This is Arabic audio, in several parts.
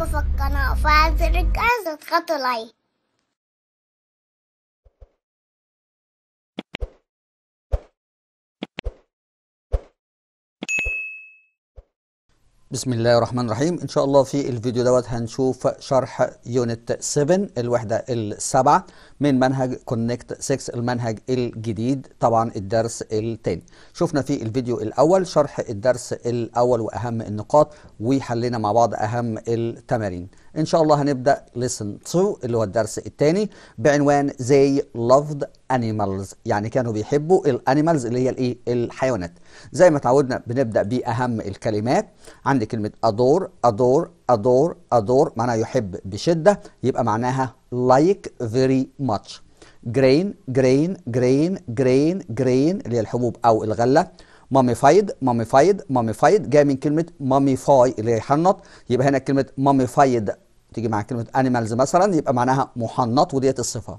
عنك فكنا فاعزل الجهاز وتخطوا لايك بسم الله الرحمن الرحيم ان شاء الله في الفيديو دوت هنشوف شرح يونت 7 الوحده السابعه من منهج كونكت 6 المنهج الجديد طبعا الدرس الثاني شفنا في الفيديو الاول شرح الدرس الاول واهم النقاط وحلينا مع بعض اهم التمارين ان شاء الله هنبدا ليسن 2 اللي هو الدرس الثاني بعنوان زي لافد انيمالز يعني كانوا بيحبوا الانيمالز اللي هي الايه الحيوانات زي ما تعودنا بنبدا باهم الكلمات عند عندي كلمة أدور أدور أدور أدور معناها يحب بشدة يبقى معناها like very much جرين جرين جرين جرين جرين اللي هي الحبوب أو الغلة فايد مامي فايد جاي من كلمة فاي اللي هي يحنط يبقى هنا كلمة فايد تيجي مع كلمة animals مثلا يبقى معناها محنط وديت الصفة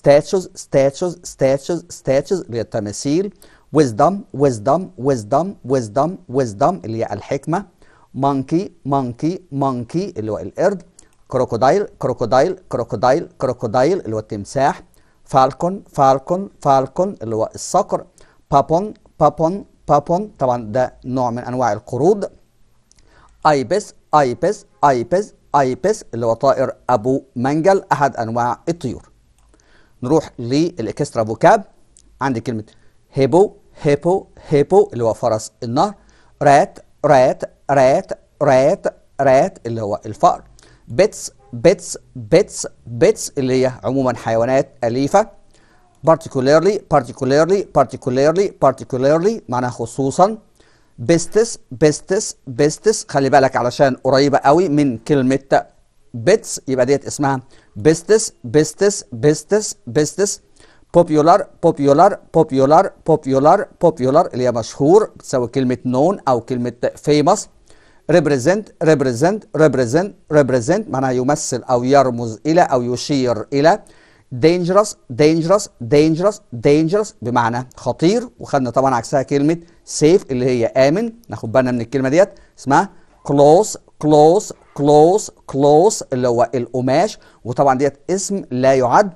statues statues statues statues اللي هي التماثيل wisdom wisdom wisdom wisdom wisdom اللي هي الحكمة مونكي مونكي مونكي اللي هو القرد كروكودايل كروكودايل كروكودايل كروكودايل اللي هو التمساح فالكون فالكون فالكون اللي هو الصقر بابون بابون بابون طبعا ده نوع من انواع القرود ايبس ايبس ايبس ايبس اللي هو طائر ابو منجل احد انواع الطيور نروح للاكسترا فوكاب عندي كلمه هيبو هيبو هيبو اللي هو فرس النهر رات رات رات رات رات اللي هو الفأر بيتس بيتس بيتس بيتس اللي هي عموما حيوانات أليفة particularly particularly particularly particularly معناها خصوصا بيستس بيستس بيستس خلي بالك علشان قريبة قوي من كلمة بيتس يبقى ديت اسمها بيستس بيستس بيستس بيستس popular popular popular popular popular اللي هي مشهور بتساوي كلمة known أو كلمة famous represent represent represent represent معناها يمثل أو يرمز إلى أو يشير إلى dangerous dangerous dangerous dangerous بمعنى خطير وخدنا طبعا عكسها كلمة safe اللي هي آمن ناخد بالنا من الكلمة ديت اسمها close close close close اللي هو القماش وطبعا ديت اسم لا يعد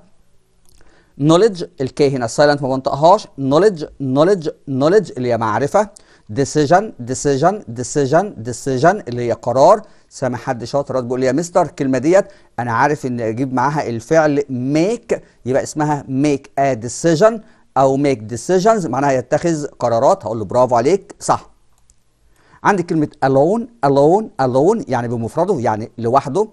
نوليدج الكي هنا السايلنت ما بنطقهاش نوليدج نوليدج نوليدج اللي هي معرفة ديسيجن ديسيجن ديسيجن ديسيجن اللي هي قرار سامع حد شاطر بيقول لي يا مستر الكلمة ديت أنا عارف إن أجيب معاها الفعل ميك يبقى اسمها ميك ا ديسيجن أو ميك ديسيجنز معناها يتخذ قرارات هقول له برافو عليك صح عندي كلمة الون الون الون يعني بمفرده يعني لوحده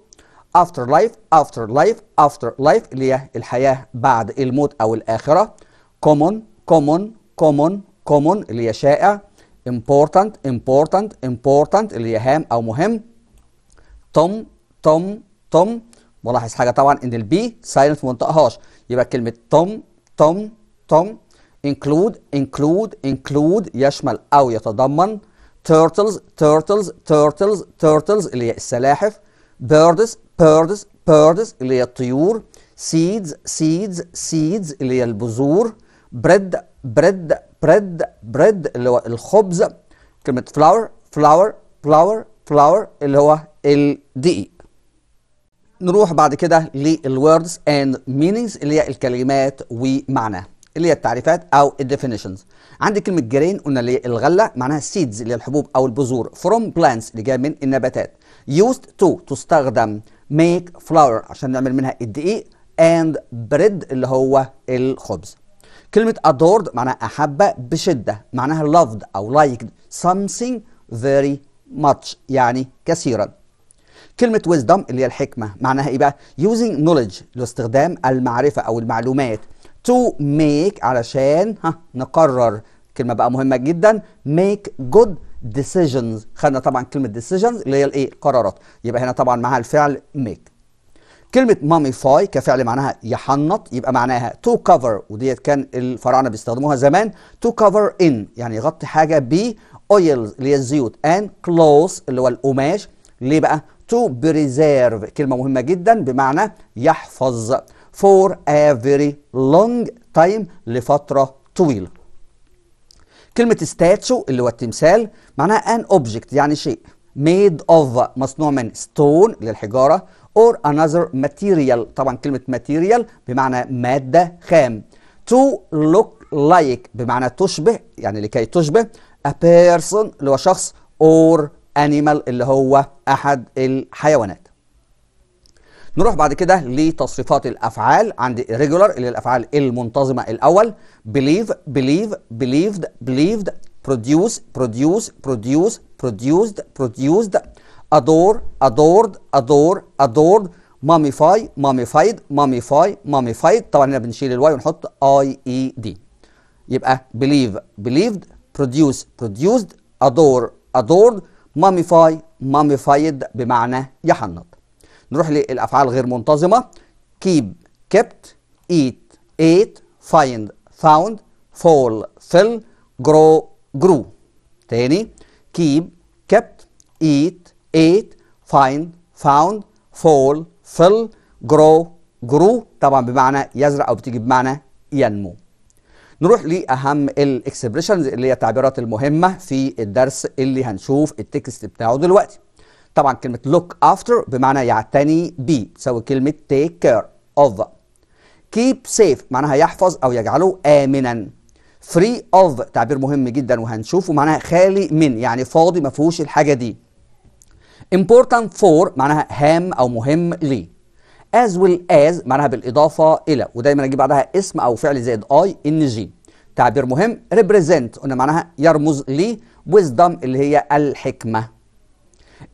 افتر لايف افتر لايف افتر لايف اللي هي الحياه بعد الموت او الاخره كومون كومون كومون كومون اللي هي شائع important important important اللي هي هام او مهم توم توم توم ملاحظ حاجه طبعا ان البي سايلنت ما انطقهاش يبقى كلمه توم توم توم انكلود انكلود انكلود يشمل او يتضمن turtles turtles turtles turtles اللي هي السلاحف birds birds birds اللي هي الطيور seeds seeds seeds اللي هي البذور bread bread bread bread اللي هو الخبز كلمة فلاور فلاور فلاور فلاور اللي هو الدقيق نروح بعد كده للwords and meanings اللي هي الكلمات ومعناها اللي هي التعريفات او الديفينيشنز عندي كلمه جرين قلنا اللي الغله معناها سيدز اللي هي الحبوب او البذور فروم بلانتس اللي جايه من النباتات used to تستخدم make flour عشان نعمل منها الدقيق and bread اللي هو الخبز كلمة adored معناها أحبة بشدة معناها loved أو liked something very much يعني كثيرا كلمة wisdom اللي هي الحكمة معناها إيه بقى using knowledge لاستخدام المعرفة أو المعلومات to make علشان ها نقرر كلمة بقى مهمة جدا make good decisions خدنا طبعا كلمه decisions اللي هي الايه قرارات يبقى هنا طبعا معاها الفعل make كلمه mummify كفعل معناها يحنط يبقى معناها تو كفر وديت كان الفراعنه بيستخدموها زمان تو كفر ان يعني يغطي حاجه ب اويلز اللي هي الزيوت اند كلوث اللي هو القماش ليه بقى تو بريزيرف كلمه مهمه جدا بمعنى يحفظ فور افري لونج تايم لفتره طويله كلمة ستاتشو اللي هو التمثال معناها ان اوبجيكت يعني شيء made of مصنوع من stone للحجارة or another material طبعا كلمة material بمعنى مادة خام to look like بمعنى تشبه يعني لكي تشبه a person اللي هو شخص or animal اللي هو أحد الحيوانات نروح بعد كده لتصريفات الافعال عند irregular اللي الافعال المنتظمه الاول believe believe believed believed produce produce produce produced produced adore adored adore adored mummify mummified mummify mummified طبعا هنا بنشيل الواي ونحط اي اي دي يبقى believe believed produce produced adore adored mummify mummified بمعنى يحنط نروح للافعال غير منتظمه keep kept eat ate find found fall fill grow grew تاني keep kept eat ate find found fall fill grow grew طبعا بمعنى يزرع او بتيجي بمعنى ينمو نروح لاهم الاكسبريشنز اللي هي التعبيرات المهمه في الدرس اللي هنشوف التكست بتاعه دلوقتي طبعا كلمة look after بمعنى يعتني بي تساوي كلمة take care of keep safe معناها يحفظ أو يجعله آمنا free of تعبير مهم جدا وهنشوفه معناها خالي من يعني فاضي ما فيهوش الحاجة دي important for معناها هام أو مهم لي as well as معناها بالإضافة إلى ودايما أجيب بعدها اسم أو فعل زائد I إن جي تعبير مهم represent قلنا معناها يرمز لي wisdom اللي هي الحكمة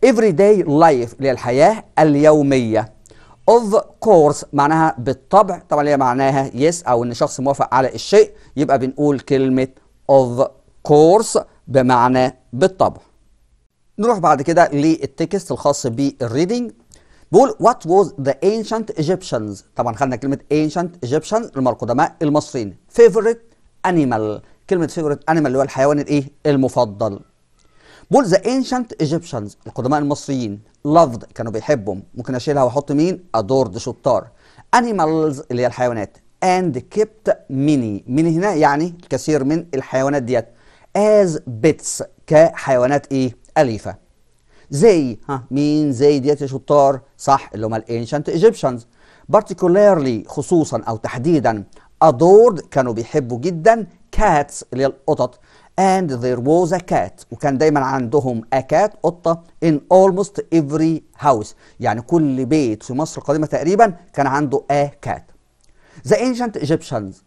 everyday life اللي هي الحياه اليوميه of course معناها بالطبع طبعا هي معناها yes او ان شخص موافق على الشيء يبقى بنقول كلمه of course بمعنى بالطبع نروح بعد كده للتكست الخاص بالريدنج بيقول وات was ذا ancient Egyptians طبعا خدنا كلمه ancient Egyptians اللي القدماء المصريين favorite animal كلمه favorite animal اللي هو الحيوان الايه المفضل بول ذا انشنت ايجيبشنز القدماء المصريين لافد كانوا بيحبهم ممكن اشيلها واحط مين ادورد شطار انيمالز اللي هي الحيوانات اند كيبت ميني من هنا يعني الكثير من الحيوانات ديت از بيتس كحيوانات ايه اليفه زي ها مين زي ديت يا شطار صح اللي هم الانشنت ايجيبشنز بارتيكولارلي خصوصا او تحديدا ادورد كانوا بيحبوا جدا كاتس اللي هي القطط and there was a cat وكان دايما عندهم a cat قطة in almost every house يعني كل بيت في مصر القديمة تقريبا كان عنده a cat the ancient Egyptians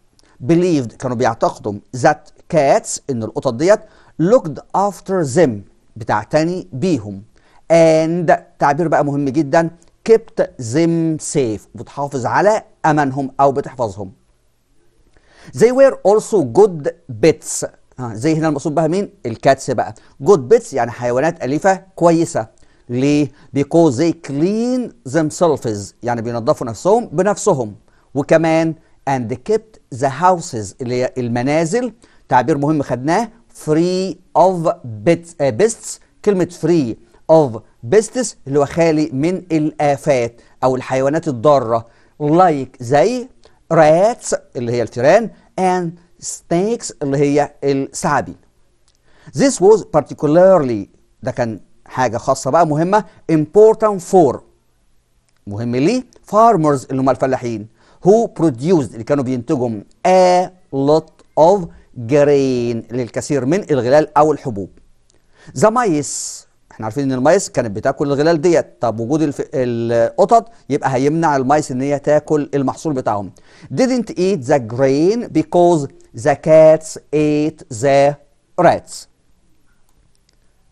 believed كانوا بيعتقدوا that cats ان القطط ديت looked after them بتعتني بيهم and تعبير بقى مهم جدا kept them safe بتحافظ على امانهم او بتحفظهم they were also good pets آه زي هنا المقصود بها مين الكاتس بقى جود بيتس يعني حيوانات اليفه كويسه ليه بيكوز زي كلين ذيم سيلفز يعني بينظفوا نفسهم بنفسهم وكمان اند كيبت ذا هاوسز اللي هي المنازل تعبير مهم خدناه فري اوف بيتس كلمة فري اوف بيستس اللي هو خالي من الآفات أو الحيوانات الضارة like زي راتس اللي هي الفيران اند snakes اللي هي الثعابين This was particularly ده كان حاجة خاصة بقى مهمة important for مهم ليه farmers اللي هم الفلاحين who produced اللي كانوا بينتجوا a lot of grain للكثير من الغلال أو الحبوب the mice احنا عارفين ان المايس كانت بتاكل الغلال ديت طب وجود الف... القطط يبقى هيمنع المايس ان هي تاكل المحصول بتاعهم didn't eat the grain because the cats ate the rats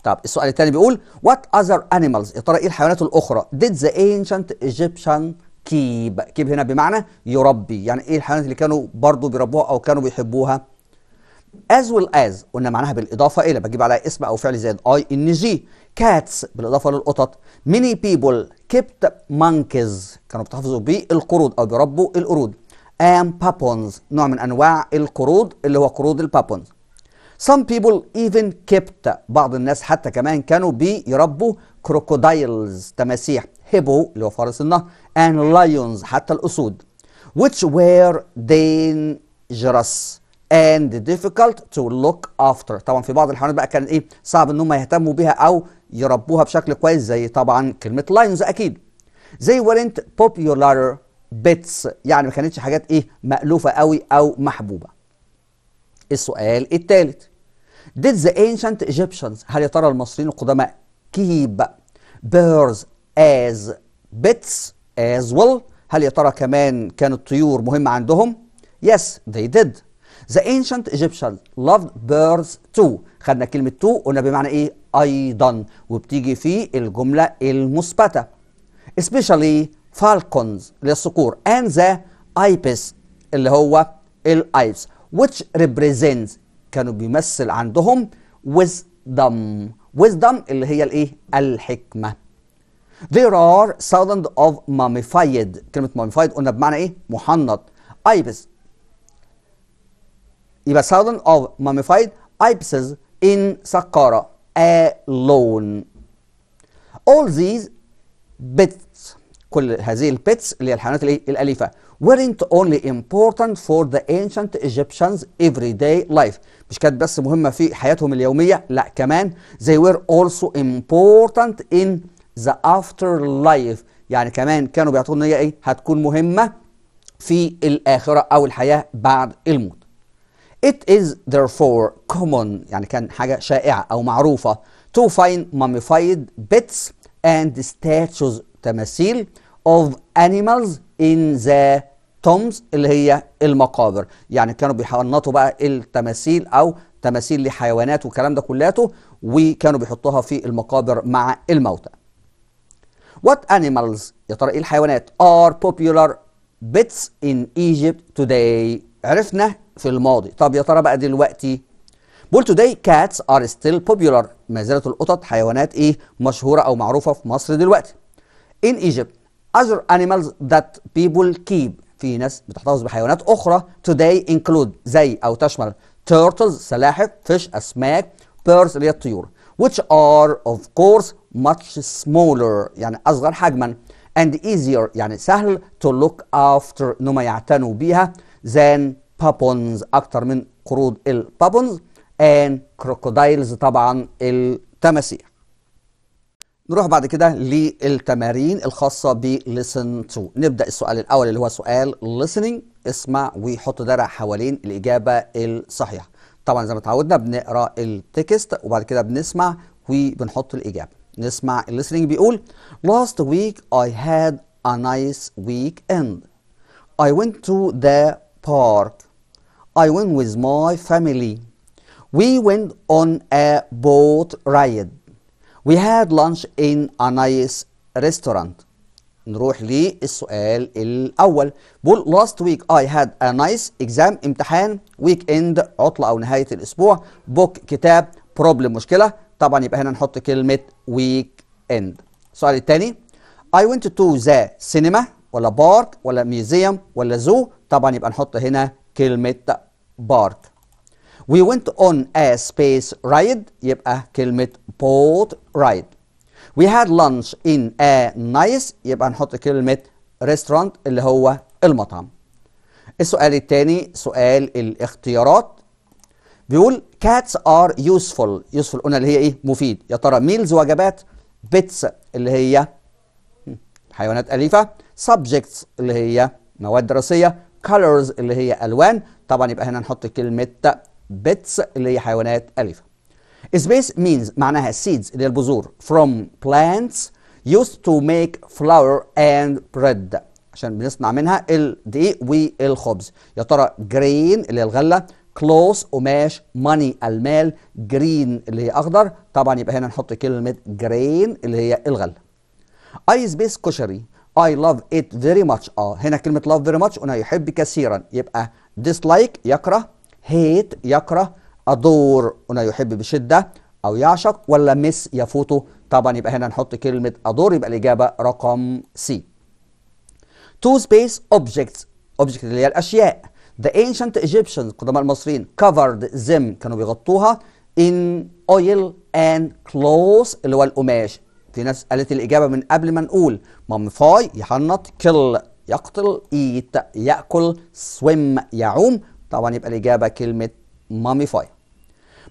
طب السؤال الثاني بيقول what other animals يا ترى ايه الحيوانات الاخرى did the ancient Egyptian keep keep هنا بمعنى يربي يعني ايه الحيوانات اللي كانوا برضو بيربوها او كانوا بيحبوها as well as قلنا معناها بالاضافه الى بجيب عليها اسم او فعل زائد اي ان جي كاتس بالاضافه للقطط ميني بيبل كيبت مانكيز كانوا بتحفظوا بالقرود او بيربوا القرود and بابونز نوع من انواع القرود اللي هو قرود البابونز some people even kept بعض الناس حتى كمان كانوا بيربوا كروكودايلز تماسيح هيبو اللي هو فارس النهر and lions حتى الاسود which were dangerous and difficult to look after طبعا في بعض الحيوانات بقى كان ايه صعب ان هم يهتموا بيها او يربوها بشكل كويس زي طبعا كلمه لاينز اكيد زي weren't popular bits يعني ما كانتش حاجات ايه مألوفه قوي او محبوبه السؤال الثالث did the ancient Egyptians هل يا ترى المصريين القدماء keep birds as bits as well هل يا ترى كمان كانت الطيور مهمه عندهم yes they did The ancient Egyptian loved birds too خدنا كلمة تو قلنا بمعنى ايه أيضا وبتيجي في الجملة المثبتة especially falcons للصقور and the ibis اللي هو الايبس which represents كانوا بيمثل عندهم wisdom wisdom اللي هي الايه الحكمة there are thousands of mummified كلمة mummified قلنا بمعنى ايه محنط ايبس يبقى thousand of mummified Ibses in Saqqara alone all these bits كل هذه البيتس اللي هي الحيوانات الايه الاليفه weren't only important for the ancient Egyptians everyday life مش كانت بس مهمه في حياتهم اليوميه لا كمان they were also important in the afterlife يعني كمان كانوا بيعتقدوا ان هي ايه هتكون مهمه في الاخره او الحياه بعد الموت It is therefore common يعني كان حاجة شائعة أو معروفة to find mummified bits and statues تماثيل of animals in the tombs اللي هي المقابر يعني كانوا بيحنطوا بقى التماثيل أو تماثيل لحيوانات والكلام ده كلاته وكانوا بيحطوها في المقابر مع الموتى What animals يا ترى ايه الحيوانات are popular bits in Egypt today عرفنا في الماضي طب يا ترى بقى دلوقتي بول توداي كاتس ار ستيل بوبيولار ما زالت القطط حيوانات ايه مشهوره او معروفه في مصر دلوقتي ان ايجيبت other animals that people keep في ناس بتحتفظ بحيوانات اخرى today include زي او تشمل turtles سلاحف fish اسماك birds اللي هي الطيور which are of course much smaller يعني اصغر حجما and easier يعني سهل to look after انهم يعتنوا بيها than بابونز أكتر من قرود البابونز and crocodiles طبعا التماسيح نروح بعد كده للتمارين الخاصة ب listen to نبدأ السؤال الأول اللي هو سؤال listening اسمع وحط درع حوالين الإجابة الصحيحة طبعا زي ما اتعودنا بنقرا التكست وبعد كده بنسمع وبنحط الإجابة نسمع listening بيقول last week I had a nice weekend I went to the park. I went with my family. We went on a boat ride. We had lunch in a nice restaurant. نروح للسؤال الأول بقول last week I had a nice exam امتحان Weekend. عطلة أو نهاية الأسبوع book كتاب problem مشكلة طبعا يبقى هنا نحط كلمة weekend. end السؤال الثاني I went to the cinema ولا بارك ولا ميزيوم ولا زو طبعا يبقى نحط هنا كلمة بارك We went on a space ride يبقى كلمة boat ride We had lunch in a nice يبقى نحط كلمة restaurant اللي هو المطعم السؤال الثاني سؤال الاختيارات بيقول cats are useful useful قلنا اللي هي ايه مفيد يا ترى ميلز وجبات بيتس اللي هي hmm، حيوانات أليفة subjects اللي هي مواد دراسية colors اللي هي ألوان طبعا يبقى هنا نحط كلمة bits اللي هي حيوانات أليفة space means معناها seeds اللي هي البذور from plants used to make flour and bread عشان بنصنع منها الدقيق والخبز يا ترى grain اللي هي الغله كلوس قماش money المال green اللي هي اخضر طبعا يبقى هنا نحط كلمه grain اللي هي الغله ice base كشري I love it very much اه هنا كلمة love very much أنا يحب كثيرا يبقى dislike يكره hate يكره adore أنا يحب بشدة أو يعشق ولا miss يفوته طبعا يبقى هنا نحط كلمة adore يبقى الإجابة رقم C two space objects object اللي هي الأشياء the ancient Egyptians قدماء المصريين covered them كانوا بيغطوها in oil and clothes اللي هو القماش في ناس قالت الإجابة من قبل ما نقول ماميفاي يحنط كل يقتل إيت يأكل سويم يعوم طبعا يبقى الإجابة كلمة فاي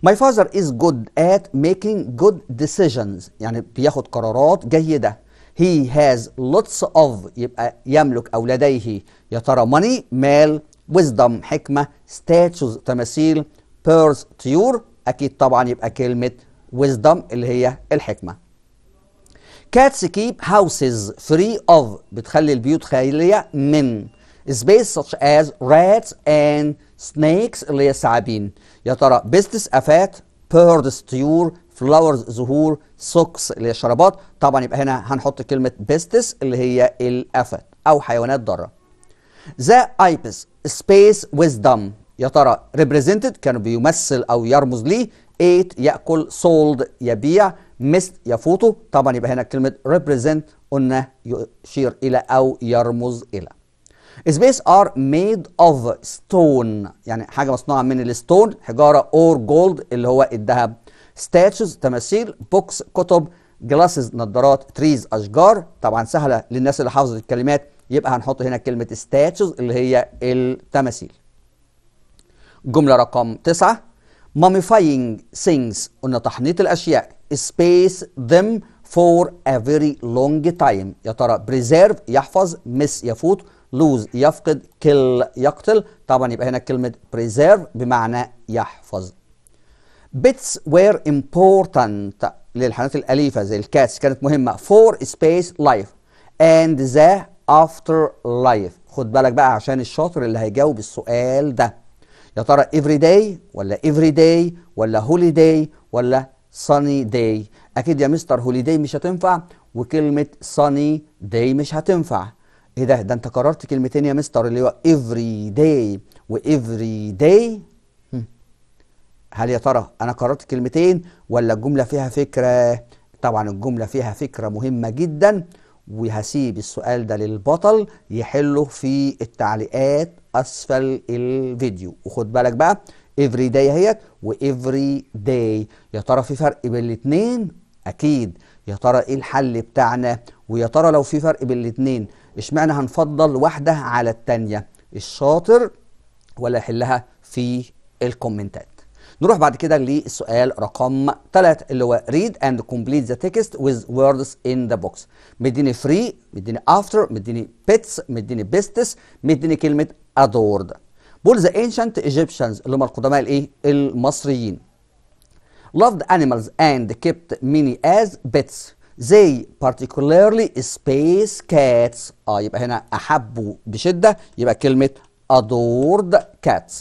My father is good at making good decisions يعني بياخد قرارات جيدة He has lots of يبقى يملك أو لديه يا ترى money مال wisdom حكمة statues تماثيل pearls طيور أكيد طبعا يبقى كلمة wisdom اللي هي الحكمة كاتس كيب هاوسز فري اوف بتخلي البيوت خاليه من سبيس such as rats and snakes اللي هي الثعابين يا ترى بيستس افات بيردز طيور فلاورز زهور سوكس اللي هي الشرابات طبعا يبقى هنا هنحط كلمه بيستس اللي هي الافات او حيوانات ضاره ذا ايبس سبيس ويزدم يا ترى ريبريزنتد كانوا بيمثل او يرمز ليه ايت يأكل سولد يبيع مست يفوته طبعا يبقى هنا كلمة ريبريزنت قلنا يشير إلى أو يرمز إلى سبيس ار ميد اوف ستون يعني حاجة مصنوعة من الستون حجارة اور جولد اللي هو الذهب ستاتشز تماثيل بوكس كتب جلاسز نظارات تريز أشجار طبعا سهلة للناس اللي حافظت الكلمات يبقى هنحط هنا كلمة ستاتشز اللي هي التماثيل جملة رقم تسعة mummifying things قلنا تحنيط الأشياء space them for a very long time يا ترى preserve يحفظ miss يفوت lose يفقد kill يقتل طبعا يبقى هنا كلمة preserve بمعنى يحفظ bits were important للحيوانات الأليفة زي الكاتس كانت مهمة for space life and the after life خد بالك بقى عشان الشاطر اللي هيجاوب السؤال ده يا ترى افري داي ولا افري داي ولا هولي داي ولا صاني داي اكيد يا مستر هولي داي مش هتنفع وكلمه صاني داي مش هتنفع ايه ده ده انت قررت كلمتين يا مستر اللي هو افري داي وافري داي هل يا ترى انا قررت كلمتين ولا الجمله فيها فكره طبعا الجمله فيها فكره مهمه جدا وهسيب السؤال ده للبطل يحله في التعليقات اسفل الفيديو وخد بالك بقى افري داي اهيت وافري داي يا ترى في فرق بين الاثنين اكيد يا ترى ايه الحل بتاعنا ويا ترى لو في فرق بين الاثنين اشمعنى هنفضل واحده على الثانيه الشاطر ولا يحلها في الكومنتات نروح بعد كده للسؤال رقم 3 اللي هو read and complete the text with words in the box مديني free مديني after مديني pets مديني bestes مديني كلمه adored. Both the ancient Egyptians اللي هم القدماء الايه؟ المصريين. Loved animals and kept many as pets. They particularly space cats. اه يبقى هنا احبوا بشده يبقى كلمه adored cats.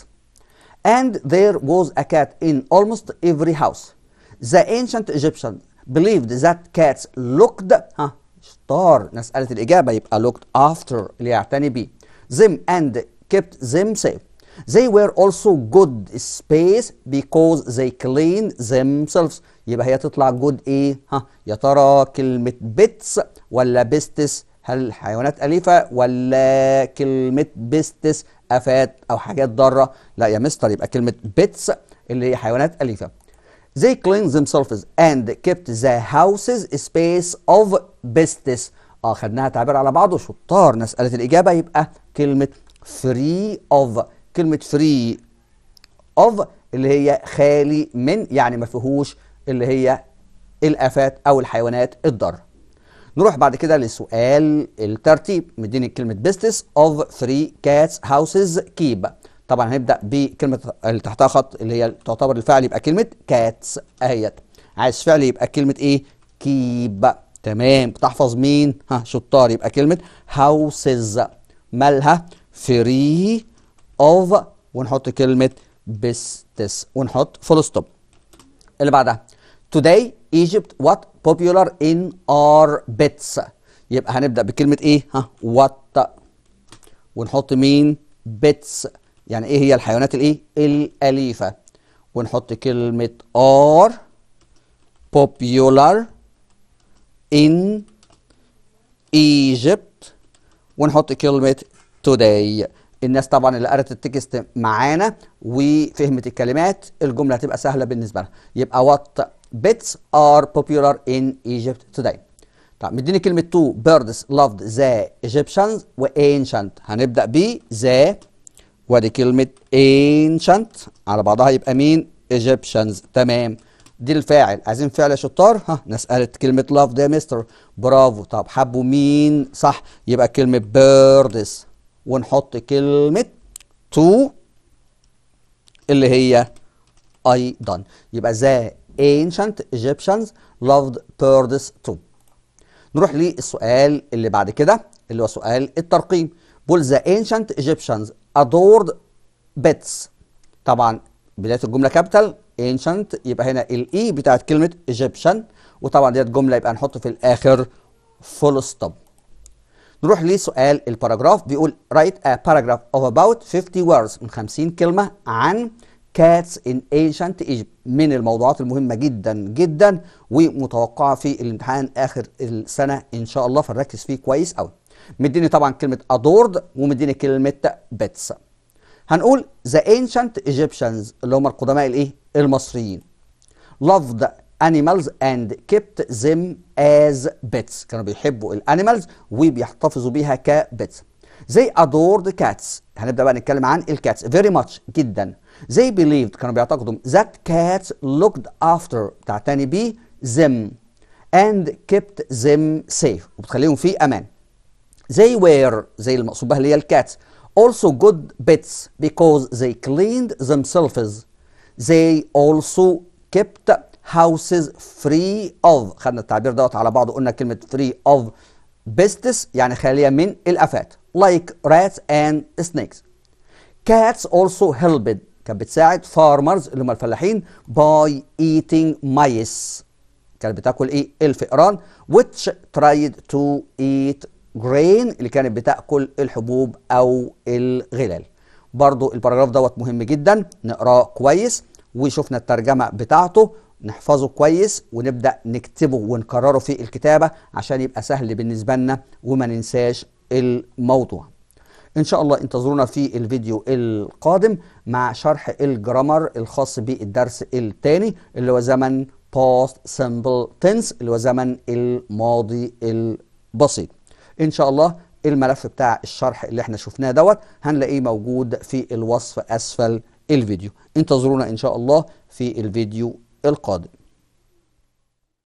And there was a cat in almost every house. The ancient Egyptian believed that cats looked ها star نسألت الإجابة يبقى looked after اللي يعتني بيه. Them and kept them safe. They were also good space because they cleaned themselves. يبقى هي تطلع جود ايه؟ ها يا ترى كلمة بيتس ولا بيستس؟ هل حيوانات أليفة ولا كلمة بيستس آفات أو حاجات ضارة؟ لا يا مستر يبقى كلمة بيتس اللي هي حيوانات أليفة. They cleaned themselves and kept the houses space of بيستس. اه خدناها تعبير على بعضه شطار ناس قالت الإجابة يبقى كلمة فري اوف كلمه فري اوف اللي هي خالي من يعني ما فيهوش اللي هي الافات او الحيوانات الضاره نروح بعد كده لسؤال الترتيب مديني كلمه بيستس اوف three كاتس هاوسز كيب طبعا هنبدا بكلمه اللي تحتها خط اللي هي تعتبر الفعل يبقى كلمه كاتس اهيت عايز فعل يبقى كلمه ايه كيب تمام بتحفظ مين ها شطار يبقى كلمه هاوسز مالها free اوف ونحط كلمه بستس ونحط فول ستوب اللي بعدها today Egypt what popular in our bits يبقى هنبدا بكلمه ايه ها what ونحط مين bits يعني ايه هي الحيوانات الايه الاليفه ونحط كلمه are popular in Egypt ونحط كلمه توداي الناس طبعا اللي قرت التكست معانا وفهمت الكلمات الجمله هتبقى سهله بالنسبه لها يبقى وات بيتس ار popular ان ايجيبت توداي طب مديني كلمه تو بيردز لافد ذا ايجيبشنز وانشنت هنبدا ب ذا وادي كلمه انشنت على بعضها يبقى مين ايجيبشنز تمام دي الفاعل عايزين فعل يا شطار ها ناس قالت كلمه love ده مستر برافو طب حبوا مين صح يبقى كلمه بيردز ونحط كلمة to اللي هي I done يبقى the ancient Egyptians loved birds too نروح للسؤال اللي بعد كده اللي هو سؤال الترقيم بقول the ancient Egyptians adored bits طبعا بداية الجملة كابيتال ancient يبقى هنا الاي e بتاعت كلمة Egyptian وطبعا ديت جملة يبقى نحط في الآخر full stop نروح لسؤال الباراجراف بيقول write a paragraph of about 50 words من 50 كلمة عن cats in ancient Egypt من الموضوعات المهمة جدا جدا ومتوقعة في الامتحان آخر السنة إن شاء الله فنركز فيه كويس أوي مديني طبعا كلمة adored ومديني كلمة بيتس هنقول the ancient Egyptians اللي هم القدماء الايه المصريين loved animals and kept them as pets كانوا بيحبوا الانيمالز وبيحتفظوا بيها كبيتس they adored cats هنبدأ بقى نتكلم عن الكاتس very much جدا they believed كانوا بيعتقدوا that cats looked after تعتني بي them and kept them safe وبتخليهم في امان they were زي المقصود بها اللي هي الكاتس also good pets because they cleaned themselves they also kept houses free of خدنا التعبير دوت على بعضه قلنا كلمه free of pests يعني خاليه من الافات like rats and snakes cats also helped كانت بتساعد farmers اللي هم الفلاحين by eating mice كانت بتاكل ايه الفئران which tried to eat grain اللي كانت بتاكل الحبوب او الغلال برضو الباراجراف دوت مهم جدا نقراه كويس وشفنا الترجمه بتاعته نحفظه كويس ونبدأ نكتبه ونكرره في الكتابة عشان يبقى سهل بالنسبة لنا وما ننساش الموضوع إن شاء الله انتظرونا في الفيديو القادم مع شرح الجرامر الخاص بالدرس الثاني اللي هو زمن past simple tense اللي هو زمن الماضي البسيط إن شاء الله الملف بتاع الشرح اللي احنا شفناه دوت هنلاقيه موجود في الوصف أسفل الفيديو انتظرونا إن شاء الله في الفيديو القادم